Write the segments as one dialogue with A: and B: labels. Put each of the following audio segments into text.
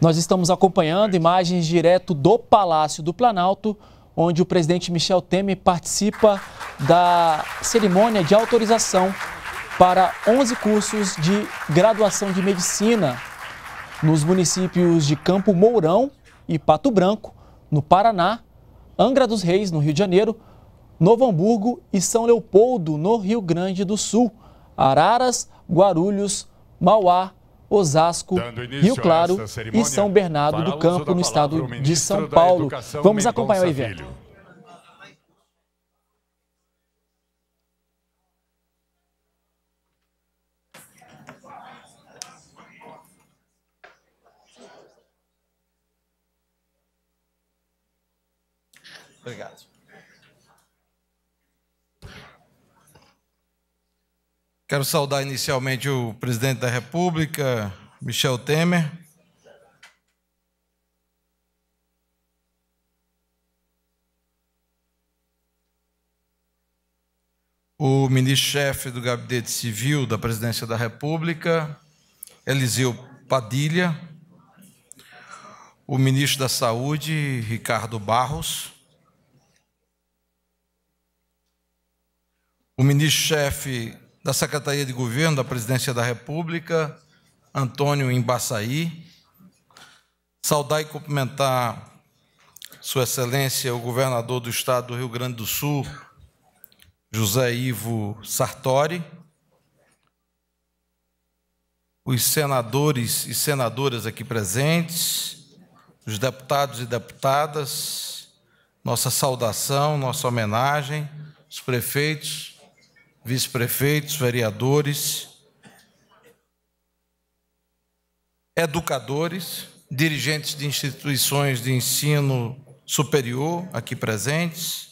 A: Nós estamos acompanhando imagens direto do Palácio do Planalto, onde o presidente Michel Temer participa da cerimônia de autorização para 11 cursos de graduação de medicina nos municípios de Campo Mourão e Pato Branco, no Paraná, Angra dos Reis, no Rio de Janeiro, Novo Hamburgo e São Leopoldo, no Rio Grande do Sul, Araras, Guarulhos, Mauá Osasco, Rio Claro e São Bernardo do Campo, no estado de São Paulo. Vamos acompanhar o evento.
B: Obrigado. Quero saudar inicialmente o presidente da República, Michel Temer. O ministro-chefe do Gabinete Civil da Presidência da República, Eliseu Padilha. O ministro da Saúde, Ricardo Barros. O ministro-chefe da Secretaria de Governo da Presidência da República, Antônio Embaçaí. Saudar e cumprimentar Sua Excelência, o governador do Estado do Rio Grande do Sul, José Ivo Sartori, os senadores e senadoras aqui presentes, os deputados e deputadas, nossa saudação, nossa homenagem, os prefeitos, vice-prefeitos, vereadores, educadores, dirigentes de instituições de ensino superior aqui presentes,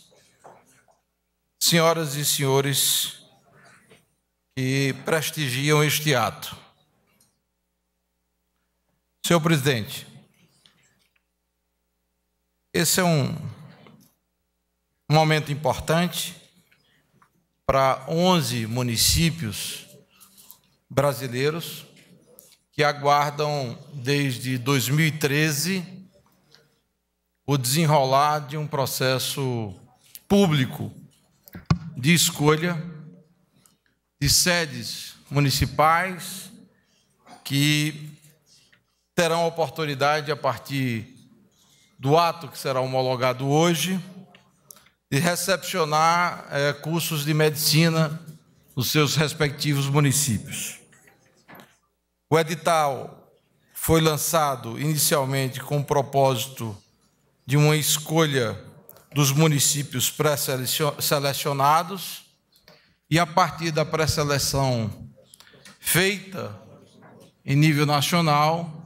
B: senhoras e senhores que prestigiam este ato. Senhor presidente, esse é um momento importante para 11 municípios brasileiros que aguardam desde 2013 o desenrolar de um processo público de escolha de sedes municipais que terão oportunidade a partir do ato que será homologado hoje de recepcionar é, cursos de medicina nos seus respectivos municípios. O edital foi lançado inicialmente com o propósito de uma escolha dos municípios pré-selecionados e a partir da pré-seleção feita em nível nacional,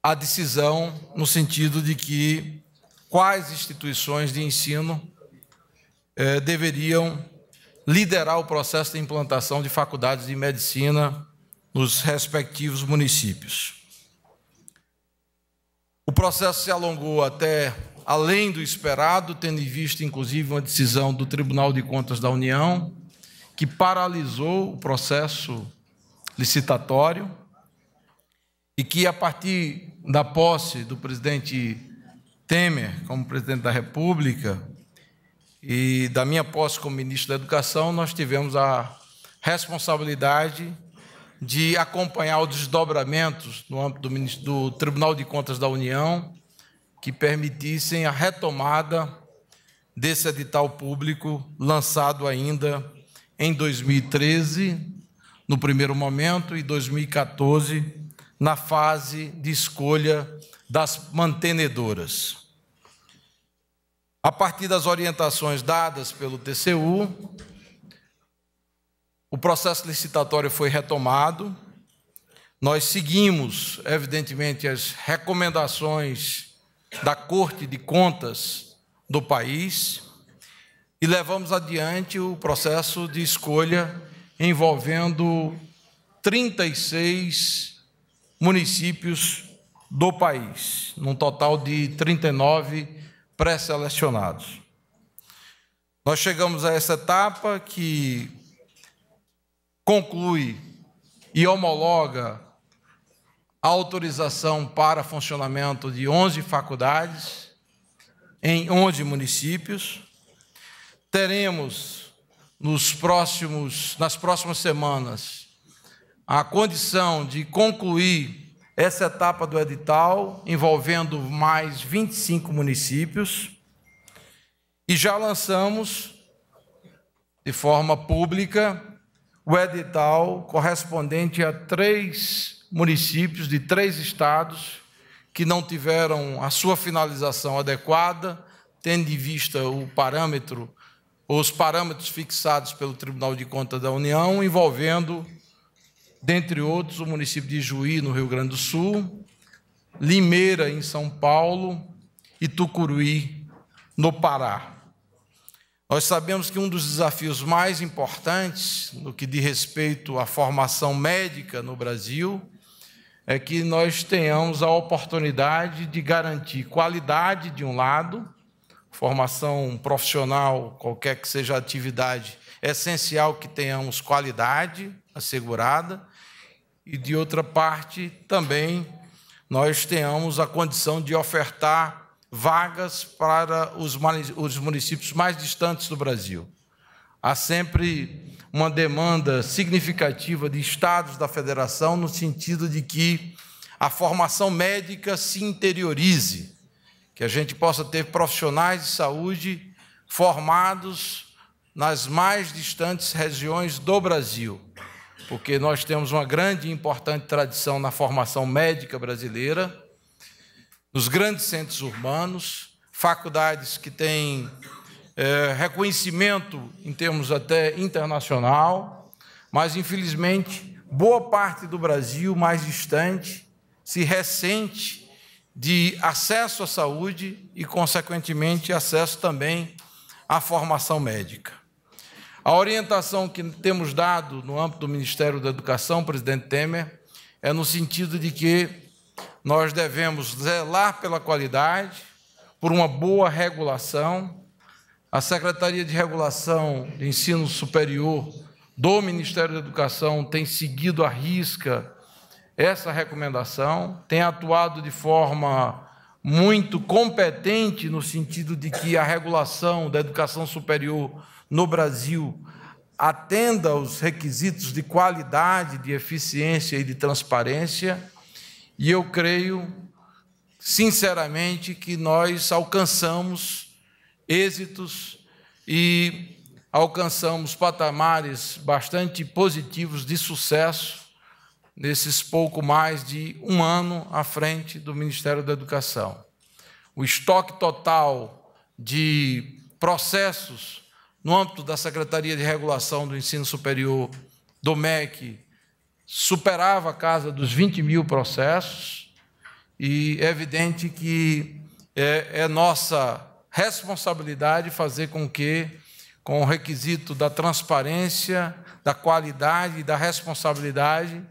B: a decisão no sentido de que quais instituições de ensino eh, deveriam liderar o processo de implantação de faculdades de medicina nos respectivos municípios. O processo se alongou até além do esperado, tendo em vista inclusive uma decisão do Tribunal de Contas da União, que paralisou o processo licitatório e que, a partir da posse do presidente Temer como presidente da República e da minha posse como ministro da Educação, nós tivemos a responsabilidade de acompanhar os desdobramentos no âmbito do, do Tribunal de Contas da União que permitissem a retomada desse edital público lançado ainda em 2013, no primeiro momento, e 2014, na fase de escolha das mantenedoras a partir das orientações dadas pelo TCU, o processo licitatório foi retomado. Nós seguimos, evidentemente, as recomendações da Corte de Contas do país e levamos adiante o processo de escolha envolvendo 36 municípios do país, num total de 39 municípios pré-selecionados. Nós chegamos a essa etapa que conclui e homologa a autorização para funcionamento de 11 faculdades em 11 municípios. Teremos nos próximos nas próximas semanas a condição de concluir essa etapa do edital, envolvendo mais 25 municípios, e já lançamos de forma pública o edital correspondente a três municípios de três estados que não tiveram a sua finalização adequada, tendo em vista o parâmetro, os parâmetros fixados pelo Tribunal de Contas da União envolvendo dentre outros, o município de Juí, no Rio Grande do Sul, Limeira, em São Paulo, e Tucuruí, no Pará. Nós sabemos que um dos desafios mais importantes no que diz respeito à formação médica no Brasil é que nós tenhamos a oportunidade de garantir qualidade de um lado, formação profissional, qualquer que seja a atividade, é essencial que tenhamos qualidade assegurada, e de outra parte também nós tenhamos a condição de ofertar vagas para os municípios mais distantes do Brasil. Há sempre uma demanda significativa de estados da federação no sentido de que a formação médica se interiorize, que a gente possa ter profissionais de saúde formados nas mais distantes regiões do Brasil porque nós temos uma grande e importante tradição na formação médica brasileira, nos grandes centros urbanos, faculdades que têm é, reconhecimento em termos até internacional, mas infelizmente boa parte do Brasil mais distante se ressente de acesso à saúde e, consequentemente, acesso também à formação médica. A orientação que temos dado no âmbito do Ministério da Educação, presidente Temer, é no sentido de que nós devemos zelar pela qualidade, por uma boa regulação. A Secretaria de Regulação de Ensino Superior do Ministério da Educação tem seguido à risca essa recomendação, tem atuado de forma muito competente no sentido de que a regulação da educação superior no Brasil atenda aos requisitos de qualidade, de eficiência e de transparência, e eu creio, sinceramente, que nós alcançamos êxitos e alcançamos patamares bastante positivos de sucesso nesses pouco mais de um ano à frente do Ministério da Educação. O estoque total de processos no âmbito da Secretaria de Regulação do Ensino Superior, do MEC, superava a casa dos 20 mil processos, e é evidente que é, é nossa responsabilidade fazer com que, com o requisito da transparência, da qualidade e da responsabilidade,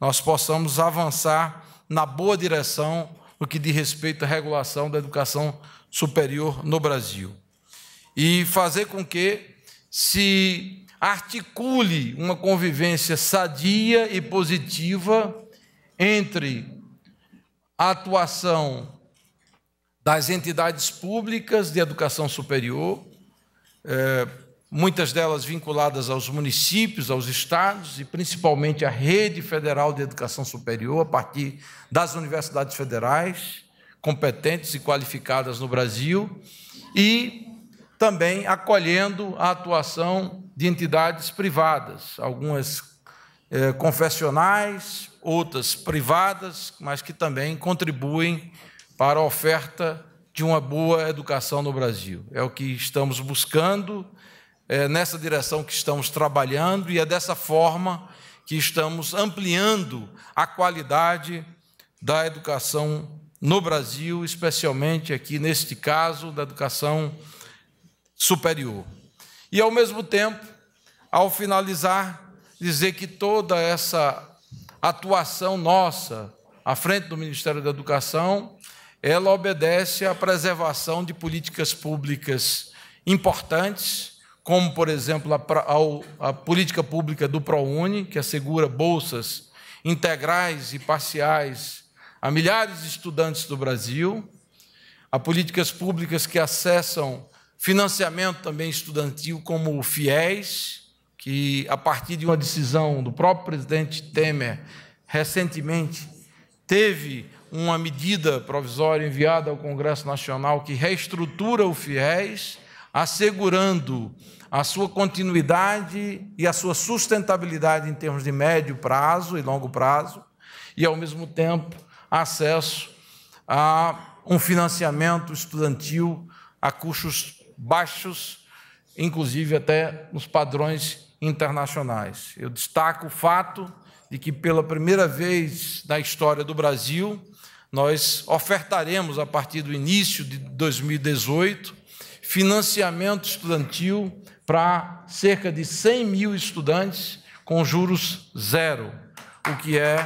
B: nós possamos avançar na boa direção no que diz respeito à regulação da educação superior no Brasil e fazer com que se articule uma convivência sadia e positiva entre a atuação das entidades públicas de educação superior, eh, muitas delas vinculadas aos municípios, aos estados e principalmente à rede federal de educação superior, a partir das universidades federais competentes e qualificadas no Brasil, e também acolhendo a atuação de entidades privadas, algumas é, confessionais, outras privadas, mas que também contribuem para a oferta de uma boa educação no Brasil. É o que estamos buscando, é nessa direção que estamos trabalhando e é dessa forma que estamos ampliando a qualidade da educação no Brasil, especialmente aqui neste caso da educação superior. E ao mesmo tempo, ao finalizar, dizer que toda essa atuação nossa à frente do Ministério da Educação, ela obedece à preservação de políticas públicas importantes, como, por exemplo, a, a, política pública do ProUni, que assegura bolsas integrais e parciais a milhares de estudantes do Brasil, a políticas públicas que acessam financiamento também estudantil como o FIES, que a partir de uma decisão do próprio presidente Temer recentemente teve uma medida provisória enviada ao Congresso Nacional que reestrutura o FIES, assegurando a sua continuidade e a sua sustentabilidade em termos de médio prazo e longo prazo, e ao mesmo tempo acesso a um financiamento estudantil a custos baixos, inclusive até nos padrões internacionais. Eu destaco o fato de que, pela primeira vez na história do Brasil, nós ofertaremos, a partir do início de 2018, financiamento estudantil para cerca de 100 mil estudantes com juros zero, o que é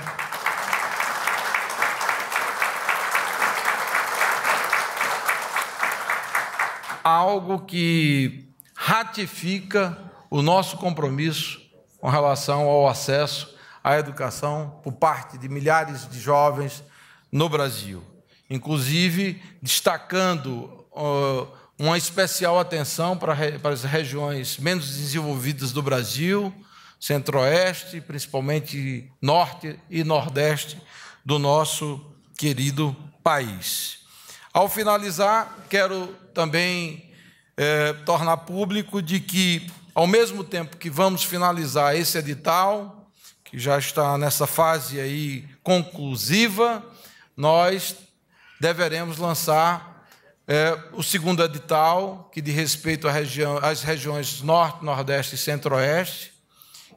B: algo que ratifica o nosso compromisso com relação ao acesso à educação por parte de milhares de jovens no Brasil, inclusive destacando uh, uma especial atenção para, para as regiões menos desenvolvidas do Brasil, centro-oeste, principalmente norte e nordeste do nosso querido país. Ao finalizar, quero também é, tornar público de que, ao mesmo tempo que vamos finalizar esse edital, que já está nessa fase aí conclusiva, nós deveremos lançar é, o segundo edital, que diz respeito às regiões norte, nordeste e centro-oeste,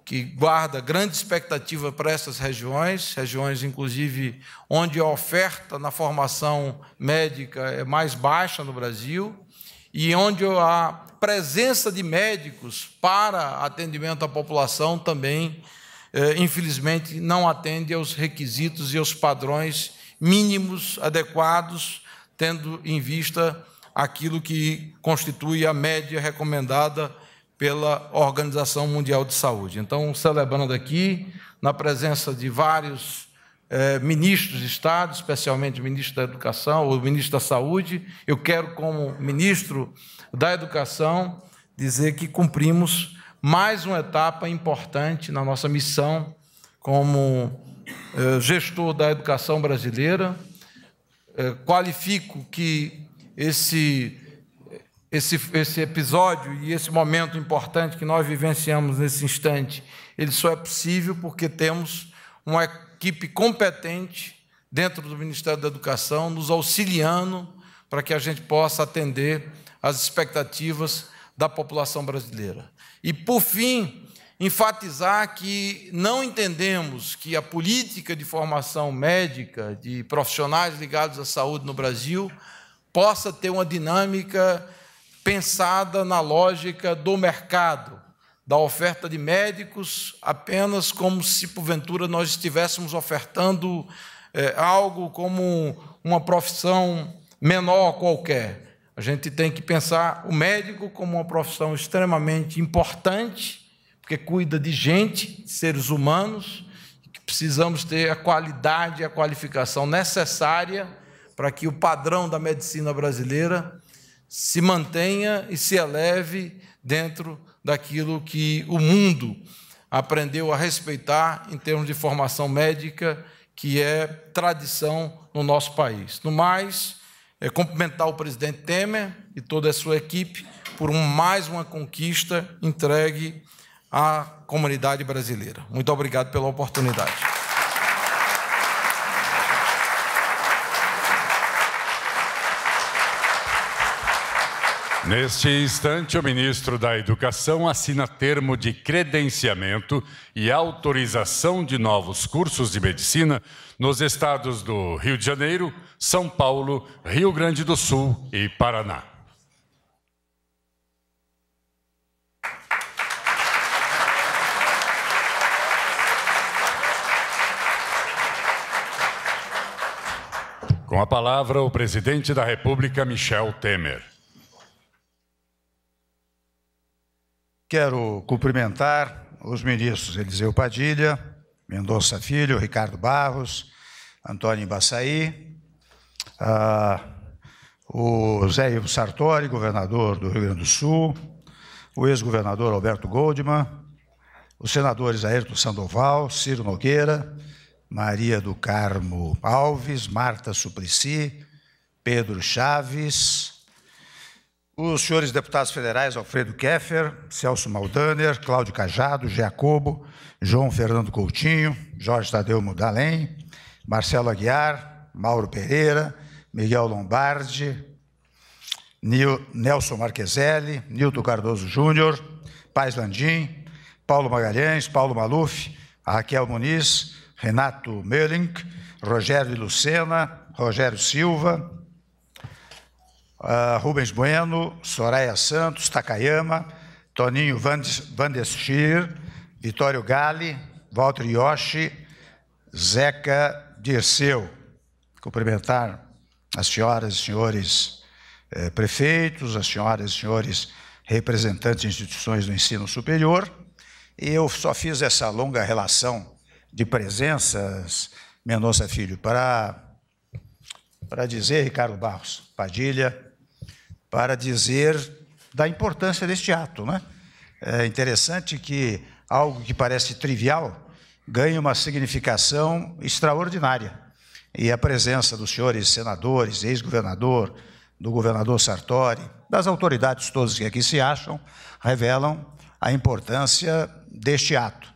B: que guarda grande expectativa para essas regiões, regiões inclusive onde a oferta na formação médica é mais baixa no Brasil e onde a presença de médicos para atendimento à população também, eh, infelizmente, não atende aos requisitos e aos padrões mínimos adequados, tendo em vista aquilo que constitui a média recomendada pela Organização Mundial de Saúde. Então, celebrando aqui, na presença de vários eh, ministros de Estado, especialmente o ministro da Educação ou ministro da Saúde, eu quero, como ministro da Educação, dizer que cumprimos mais uma etapa importante na nossa missão como eh, gestor da educação brasileira. Eh, qualifico que esse esse, esse episódio e esse momento importante que nós vivenciamos nesse instante, ele só é possível porque temos uma equipe competente dentro do Ministério da Educação, nos auxiliando para que a gente possa atender às expectativas da população brasileira. E, por fim, enfatizar que não entendemos que a política de formação médica de profissionais ligados à saúde no Brasil possa ter uma dinâmica pensada na lógica do mercado, da oferta de médicos, apenas como se porventura nós estivéssemos ofertando é, algo como uma profissão menor qualquer. A gente tem que pensar o médico como uma profissão extremamente importante, porque cuida de gente, de seres humanos, que precisamos ter a qualidade e a qualificação necessária para que o padrão da medicina brasileira se mantenha e se eleve dentro daquilo que o mundo aprendeu a respeitar em termos de formação médica, que é tradição no nosso país. No mais, é cumprimentar o presidente Temer e toda a sua equipe por um, mais uma conquista entregue à comunidade brasileira. Muito obrigado pela oportunidade.
A: Neste instante, o ministro da Educação assina termo de credenciamento e autorização de novos cursos de medicina nos estados do Rio de Janeiro, São Paulo, Rio Grande do Sul e Paraná. Com a palavra, o presidente da República, Michel Temer.
C: Quero cumprimentar os ministros Eliseu Padilha, Mendonça Filho, Ricardo Barros, Antônio Embaçaí, ah, o Zé Ivo Sartori, governador do Rio Grande do Sul, o ex-governador Alberto Goldman, os senadores Ayrton Sandoval, Ciro Nogueira, Maria do Carmo Alves, Marta Suplicy, Pedro Chaves, os senhores deputados federais Alfredo Keffer, Celso Maldaner, Cláudio Cajado, Jacobo, João Fernando Coutinho, Jorge Tadeu Mudalém, Marcelo Aguiar, Mauro Pereira, Miguel Lombardi, Nelson Marqueselli, Nilton Cardoso Júnior, Paz Landim, Paulo Magalhães, Paulo Maluf, Raquel Muniz, Renato Mölling, Rogério Lucena, Rogério Silva, uh, Rubens Bueno, Soraya Santos, Takayama, Toninho Van Vitório Gale, Walter Yoshi, Zeca Dirceu. Cumprimentar as senhoras e senhores eh, prefeitos, as senhoras e senhores representantes de instituições do ensino superior. E eu só fiz essa longa relação de presenças, Mendonça Filho, para, para dizer, Ricardo Barros Padilha, para dizer da importância deste ato. Né? É interessante que algo que parece trivial ganhe uma significação extraordinária. E a presença dos senhores senadores, ex-governador, do governador Sartori, das autoridades todas que aqui se acham, revelam a importância deste ato.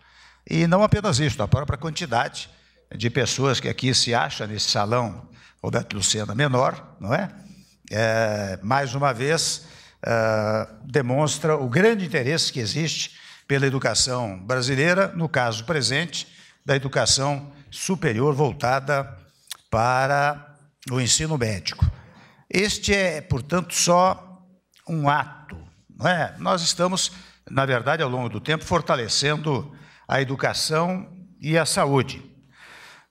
C: E não apenas isso, a própria quantidade de pessoas que aqui se acha nesse salão Roberto Lucena menor, não é? é, mais uma vez, é, demonstra o grande interesse que existe pela educação brasileira, no caso presente, da educação superior voltada para o ensino médico. Este é, portanto, só um ato. Não é? Nós estamos, na verdade, ao longo do tempo, fortalecendo a educação e a saúde.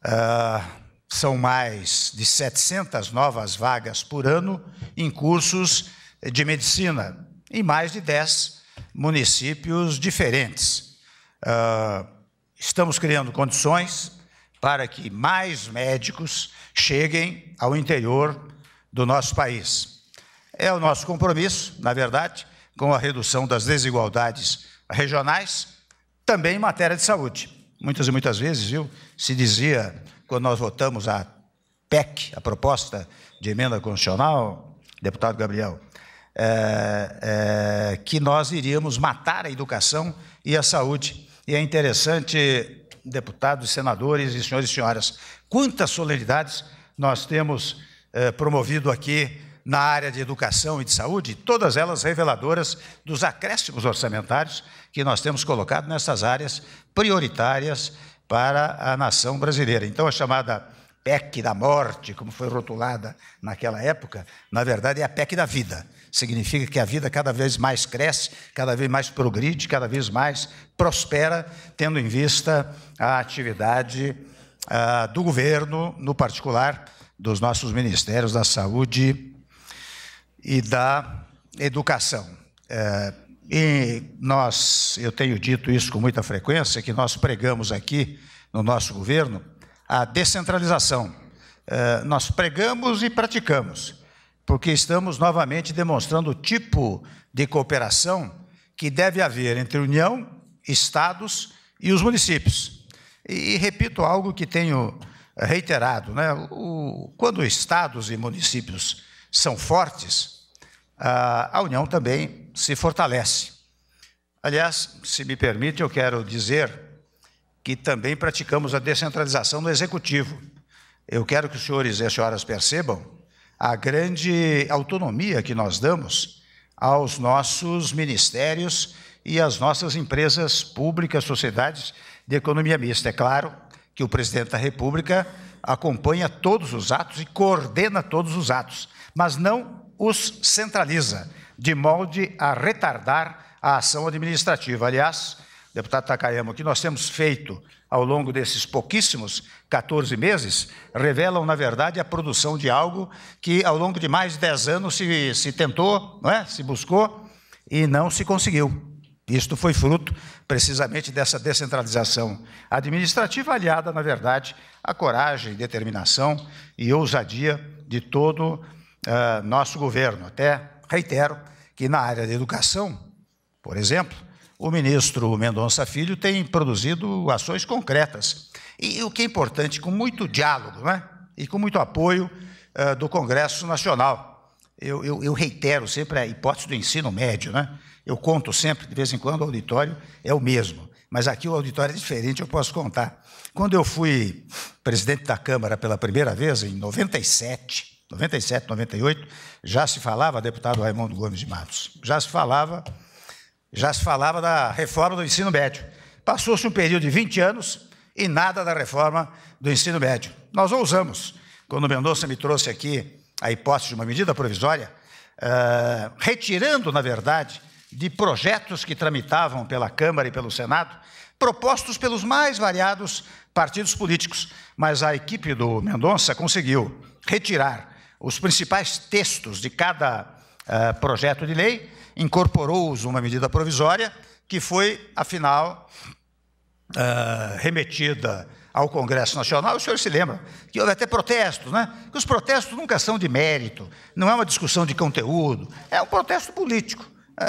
C: É, são mais de 700 novas vagas por ano em cursos de medicina, em mais de 10 municípios diferentes. Ah, estamos criando condições para que mais médicos cheguem ao interior do nosso país. É o nosso compromisso, na verdade, com a redução das desigualdades regionais, também em matéria de saúde. Muitas e muitas vezes, viu, se dizia quando nós votamos a PEC, a proposta de emenda constitucional, deputado Gabriel, é, é, que nós iríamos matar a educação e a saúde. E é interessante, deputados, senadores e senhores e senhoras, quantas solenidades nós temos é, promovido aqui na área de educação e de saúde, todas elas reveladoras dos acréscimos orçamentários que nós temos colocado nessas áreas prioritárias para a nação brasileira. Então, a chamada PEC da morte, como foi rotulada naquela época, na verdade é a PEC da vida. Significa que a vida cada vez mais cresce, cada vez mais progride, cada vez mais prospera, tendo em vista a atividade ah, do governo, no particular dos nossos ministérios da saúde e da educação. É, e nós, eu tenho dito isso com muita frequência, que nós pregamos aqui no nosso governo a descentralização. Eh, nós pregamos e praticamos, porque estamos novamente demonstrando o tipo de cooperação que deve haver entre União, Estados e os municípios. E, repito algo que tenho reiterado: né? O, quando Estados e municípios são fortes, a União também se fortalece. Aliás, se me permite, eu quero dizer que também praticamos a descentralização do executivo. Eu quero que os senhores e as senhoras percebam a grande autonomia que nós damos aos nossos ministérios e às nossas empresas públicas, sociedades de economia mista. É claro que o presidente da República acompanha todos os atos e coordena todos os atos, mas não os centraliza, de molde a retardar a ação administrativa. Aliás, deputado Takayama, o que nós temos feito ao longo desses pouquíssimos 14 meses revelam, na verdade, a produção de algo que ao longo de mais de 10 anos se, se tentou, não é? se buscou e não se conseguiu. Isto foi fruto precisamente dessa descentralização administrativa, aliada, na verdade, à coragem, determinação e ousadia de todo o ah, nosso governo. Até reitero que na área da educação, por exemplo, o ministro Mendonça Filho tem produzido ações concretas. E o que é importante, com muito diálogo né? e com muito apoio uh, do Congresso Nacional. Eu, eu, eu, reitero sempre a hipótese do ensino médio. Né? Eu conto sempre, de vez em quando, o auditório é o mesmo. Mas aqui o auditório é diferente, eu posso contar. Quando eu fui presidente da Câmara pela primeira vez, em 97, 97, 98, já se falava, deputado Raimundo Gomes de Matos, já se falava, já se falava da reforma do ensino médio. Passou-se um período de 20 anos e nada da reforma do ensino médio. Nós ousamos, quando Mendonça me trouxe aqui a hipótese de uma medida provisória, uh, retirando, na verdade, de projetos que tramitavam pela Câmara e pelo Senado, propostos pelos mais variados partidos políticos. Mas a equipe do Mendonça conseguiu retirar os principais textos de cada uh, projeto de lei, incorporou-os uma medida provisória, que foi, afinal, uh, remetida ao Congresso Nacional. O senhor se lembra que houve até protestos, né? Que os protestos nunca são de mérito, não é uma discussão de conteúdo, é um protesto político. É,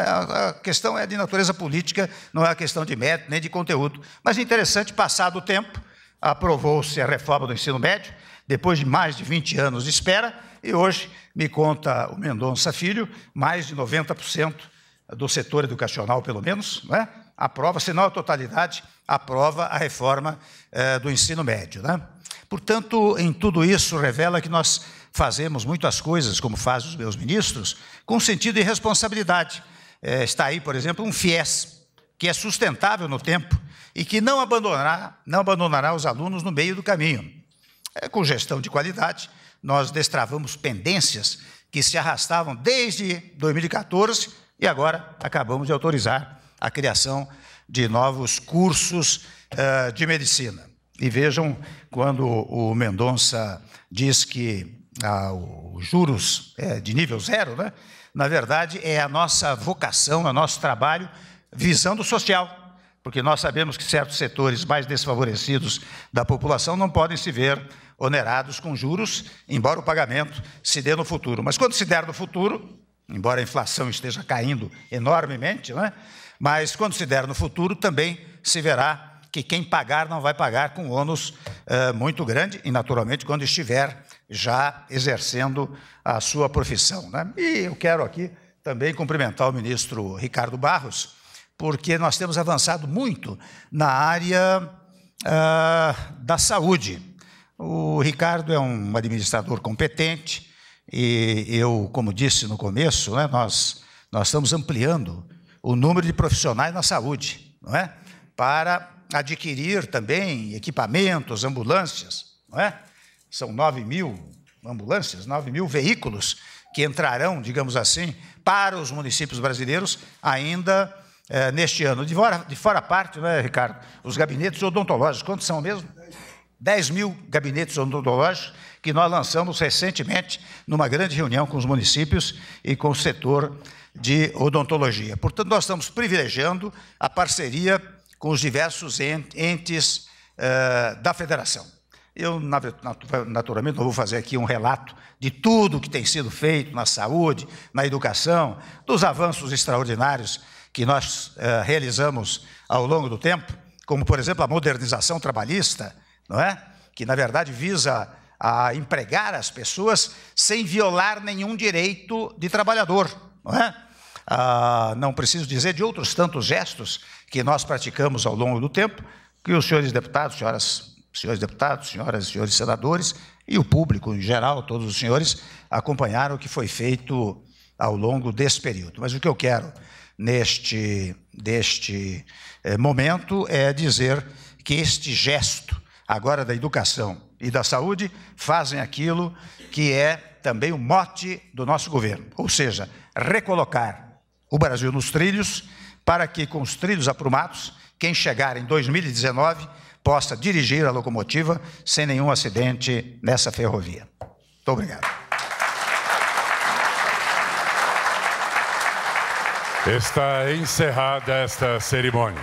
C: a questão é de natureza política, não é uma questão de mérito nem de conteúdo. Mas é interessante, passado o tempo, aprovou-se a reforma do ensino médio, depois de mais de 20 anos de espera, e hoje, me conta o Mendonça Filho, mais de 90% do setor educacional, pelo menos, é? aprova, se não a totalidade, aprova a reforma eh, do ensino médio. Né? Portanto, em tudo isso, revela que nós fazemos muitas coisas, como fazem os meus ministros, com sentido e responsabilidade. Eh, está aí, por exemplo, um FIES, que é sustentável no tempo e que não abandonará, não abandonará os alunos no meio do caminho. É Com gestão de qualidade, nós destravamos pendências que se arrastavam desde 2014 e agora acabamos de autorizar a criação de novos cursos uh, de medicina. E vejam quando o Mendonça diz que ah, os juros é, de nível zero, né? na verdade, é a nossa vocação, é o nosso trabalho visando o social porque nós sabemos que certos setores mais desfavorecidos da população não podem se ver onerados com juros, embora o pagamento se dê no futuro. Mas quando se der no futuro, embora a inflação esteja caindo enormemente, né? mas quando se der no futuro também se verá que quem pagar não vai pagar com ônus eh, muito grande e, naturalmente, quando estiver já exercendo a sua profissão. Né? E eu quero aqui também cumprimentar o ministro Ricardo Barros, porque nós temos avançado muito na área uh, da saúde. O Ricardo é um administrador competente e eu, como disse no começo, né, nós, nós estamos ampliando o número de profissionais na saúde, não é? Para adquirir também equipamentos, ambulâncias, não é? São 9 mil ambulâncias, 9 mil veículos que entrarão, digamos assim, para os municípios brasileiros ainda é, neste ano. De fora, de fora parte, né, Ricardo, os gabinetes odontológicos, quantos são mesmo? 10 mil gabinetes odontológicos que nós lançamos recentemente numa grande reunião com os municípios e com o setor de odontologia. Portanto, nós estamos privilegiando a parceria com os diversos entes uh, da federação. Eu, naturalmente, não vou fazer aqui um relato de tudo que tem sido feito na saúde, na educação, dos avanços extraordinários que nós uh, realizamos ao longo do tempo, como, por exemplo, a modernização trabalhista, não é? que, na verdade, visa a empregar as pessoas sem violar nenhum direito de trabalhador. Não, é? Ah, não preciso dizer de outros tantos gestos que nós praticamos ao longo do tempo, que os senhores deputados, senhoras, senhores deputados, senhoras e senhores senadores e o público em geral, todos os senhores, acompanharam o que foi feito ao longo desse período. Mas o que eu quero neste deste eh, momento é dizer que este gesto agora da educação e da saúde fazem aquilo que é também o mote do nosso governo, ou seja, recolocar o Brasil nos trilhos para que com os trilhos aprumados quem chegar em 2019 possa dirigir a locomotiva sem nenhum acidente nessa ferrovia. Muito obrigado. Está encerrada
A: esta cerimônia.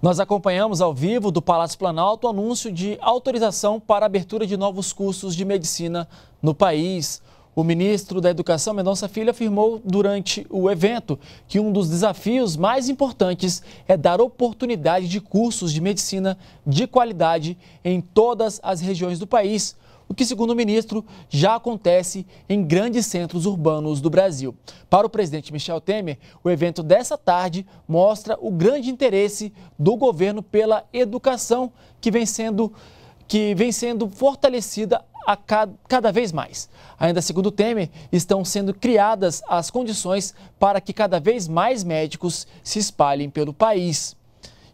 A: Nós acompanhamos ao vivo do Palácio Planalto o anúncio de autorização para abertura de novos cursos de medicina no país. O ministro da Educação, Mendonça Filho, afirmou durante o evento que um dos desafios mais importantes é dar oportunidade de cursos de medicina de qualidade em todas as regiões do país, o que, segundo o ministro, já acontece em grandes centros urbanos do Brasil. Para o presidente Michel Temer, o evento dessa tarde mostra o grande interesse do governo pela educação que vem sendo que vem sendo fortalecida a cada, cada vez mais. Ainda segundo Temer, estão sendo criadas as condições para que cada vez mais médicos se espalhem pelo país.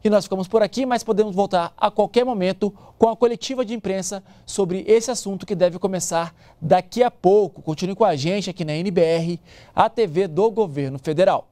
A: E nós ficamos por aqui, mas podemos voltar a qualquer momento com a coletiva de imprensa sobre esse assunto que deve começar daqui a pouco. Continue com a gente aqui na NBR, a TV do Governo Federal.